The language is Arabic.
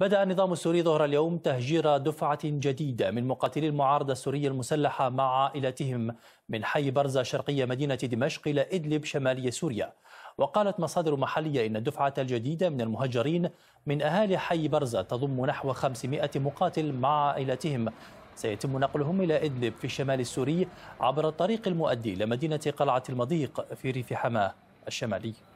بدأ النظام السوري ظهر اليوم تهجير دفعة جديدة من مقاتلي المعارضة السورية المسلحة مع عائلتهم من حي برزة شرقية مدينة دمشق إلى إدلب شمالية سوريا وقالت مصادر محلية إن الدفعة الجديدة من المهجرين من أهالي حي برزة تضم نحو 500 مقاتل مع عائلتهم سيتم نقلهم إلى إدلب في الشمال السوري عبر الطريق المؤدي إلى مدينة قلعة المضيق في ريف حماه الشمالي